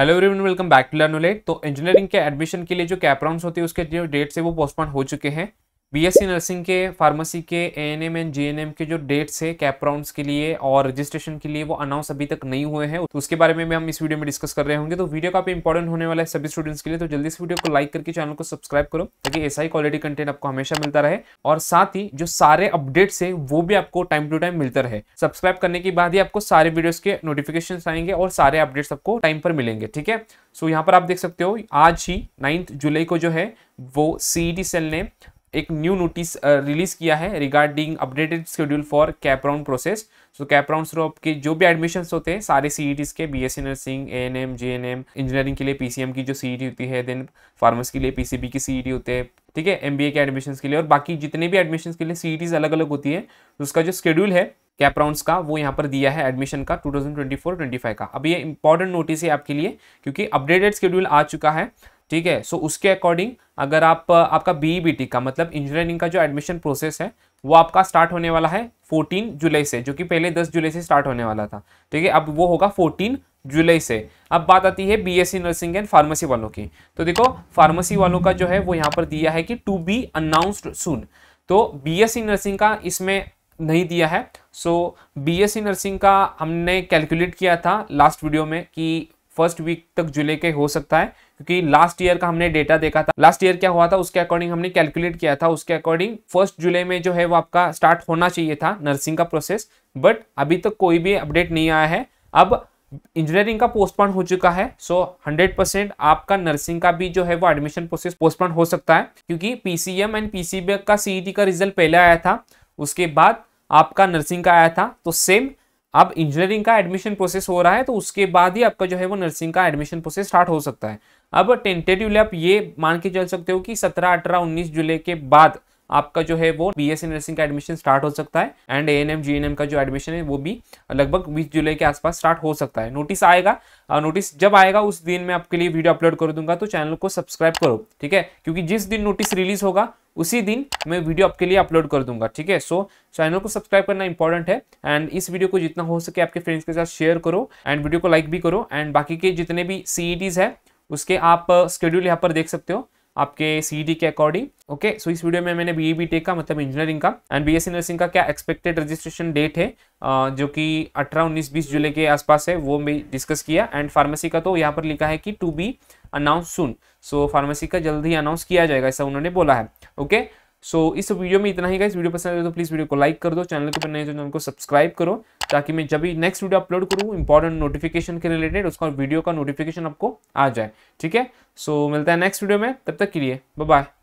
Hello everyone welcome back to लर्नोलेट तो engineering के एडमिशन के लिए जो राउंड होती है उसके जो डेट्स है वो पोस्टपोन हो चुके हैं बीएससी नर्सिंग के फार्मेसी के एएनएम एंड जीएनएम के जो डेट्स है कैप राउंड्स के लिए और रजिस्ट्रेशन के लिए वो अनाउंस अभी तक नहीं हुए हैं तो उसके बारे में भी हम इस वीडियो में डिस्कस कर रहे होंगे तो वीडियो काफी इंपॉर्टेंट होने वाला है सभी स्टूडेंट्स के लिए तो जल्दी इस वीडियो को लाइक करके चैनल को सब्सक्राइब करो ताकि ऐसा ही क्वालिटी कंटेंट आपको हमेशा मिलता रहे और साथ ही जो सारे अपडेट्स है वो भी आपको टाइम टू टाइम मिलता रहे सब्सक्राइब करने के बाद ही आपको सारे वीडियोज के नोटिफिकेशन आएंगे और सारे अपडेट्स आपको टाइम पर मिलेंगे ठीक है सो यहाँ पर आप देख सकते हो आज ही नाइन्थ जुलाई को जो है वो सीईटी सेल e ने एक न्यू नोटिस रिलीज किया है regarding updated schedule for CAP round process so CAP round through आपके जो भी एडमिशन होते हैं सारे C K B S C nursing A N M J N M engineering के लिए पी सी एम की जो सी होती है देन फार्मेसी के लिए पी सी बी की सी होते हैं ठीक है एम बी ए के एडमिशन के लिए और बाकी जितने भी एडमिशन के लिए सी अलग अलग होती है तो उसका जो शेड्यूल है कैप राउंड्स का वो यहाँ पर दिया है एडमिशन का 2024-25 का अब ये इंपॉर्टेंट नोटिस है आपके लिए क्योंकि अपडेटेड शेड्यूल आ चुका है ठीक है सो उसके अकॉर्डिंग अगर आप आपका बीईबीटी e का मतलब इंजीनियरिंग का जो एडमिशन प्रोसेस है वो आपका स्टार्ट होने वाला है 14 जुलाई से जो कि पहले 10 जुलाई से स्टार्ट होने वाला था ठीक है अब वो होगा 14 जुलाई से अब बात आती है बीएससी नर्सिंग एंड फार्मेसी वालों की तो देखो फार्मेसी वालों का जो है वो यहाँ पर दिया है कि टू बी अनाउंस्ड सुन तो बीएससी नर्सिंग का इसमें नहीं दिया है सो बीएससी नर्सिंग का हमने कैलकुलेट किया था लास्ट वीडियो में कि फर्स्ट वीक तक जुलाई के हो सकता है क्योंकि लास्ट ईयर का हमने डेटा देखा था लास्ट ईयर क्या हुआ था उसके अकॉर्डिंग हमने कैलकुलेट किया था उसके अकॉर्डिंग फर्स्ट जुलाई में जो है वो आपका स्टार्ट होना चाहिए था नर्सिंग का प्रोसेस बट अभी तक तो कोई भी अपडेट नहीं आया है अब इंजीनियरिंग का पोस्टपोन हो चुका है सो हंड्रेड परसेंट आपका नर्सिंग का भी जो है वो एडमिशन प्रोसेस पोस्टपोन हो सकता है क्योंकि पीसीएम एंड पीसीबी का सीईटी e का रिजल्ट पहले आया था उसके बाद आपका नर्सिंग का आया था तो सेम अब इंजीनियरिंग का एडमिशन प्रोसेस हो रहा है तो उसके बाद ही आपका जो है वो नर्सिंग का एडमिशन प्रोसेस स्टार्ट हो सकता है अब टेंटेटिवली आप ये मान के चल सकते हो कि सत्रह अठारह उन्नीस जुलाई के बाद आपका जो है वो बी एस नर्सिंग का एडमिशन स्टार्ट हो सकता है एंड ए एन एम का जो एडमिशन है वो भी लगभग 20 जुलाई के आसपास स्टार्ट हो सकता है नोटिस आएगा नोटिस जब आएगा उस दिन मैं आपके लिए वीडियो अपलोड कर दूंगा तो चैनल को सब्सक्राइब करो ठीक है क्योंकि जिस दिन नोटिस रिलीज होगा उसी दिन मैं वीडियो आपके लिए अपलोड कर दूंगा ठीक है सो चैनल को सब्सक्राइब करना इंपॉर्टेंट है एंड इस वीडियो को जितना हो सके आपके फ्रेंड्स के साथ शेयर करो एंड वीडियो को लाइक भी करो एंड बाकी के जितने भी सीईटीज है उसके आप स्केड्यूल यहाँ पर देख सकते हो आपके सी के अकॉर्डिंग ओके सो इस वीडियो में मैंने बी बी e का मतलब इंजीनियरिंग का एंड बी एस नर्सिंग का क्या एक्सपेक्टेड रजिस्ट्रेशन डेट है जो कि 18, 19, 20 जुलाई के आसपास है वो मैं डिस्कस किया एंड फार्मेसी का तो यहाँ पर लिखा है कि to be announce soon so pharmacy का जल्द ही अनाउंस किया जाएगा ऐसा उन्होंने बोला है ओके okay? सो so, इस वीडियो में इतना ही गाइस वीडियो पसंद आए तो प्लीज़ वीडियो को लाइक कर दो चैनल के पर नए चैनल तो को सब्सक्राइब करो ताकि मैं जब भी नेक्स्ट वीडियो अपलोड करूँ इंपॉर्टेंट नोटिफिकेशन के रिलेटेड उसका वीडियो का नोटिफिकेशन आपको आ जाए ठीक है सो so, मिलता है नेक्स्ट वीडियो में तब तक के लिए बाय